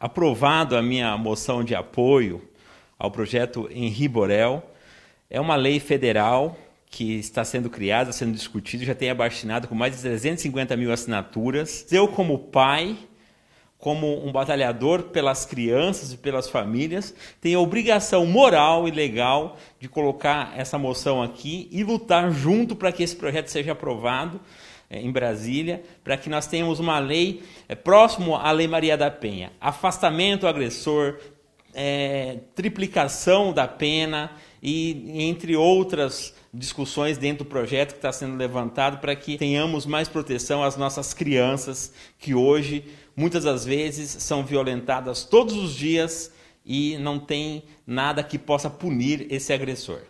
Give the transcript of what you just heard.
aprovado a minha moção de apoio ao projeto Henri Borel. É uma lei federal que está sendo criada, sendo discutida, já tem abastinado com mais de 350 mil assinaturas. Eu, como pai, como um batalhador pelas crianças e pelas famílias, tenho a obrigação moral e legal de colocar essa moção aqui e lutar junto para que esse projeto seja aprovado é, em Brasília, para que nós tenhamos uma lei é, próximo à Lei Maria da Penha. Afastamento do agressor, é, triplicação da pena e entre outras discussões dentro do projeto que está sendo levantado para que tenhamos mais proteção às nossas crianças que hoje muitas das vezes são violentadas todos os dias e não tem nada que possa punir esse agressor.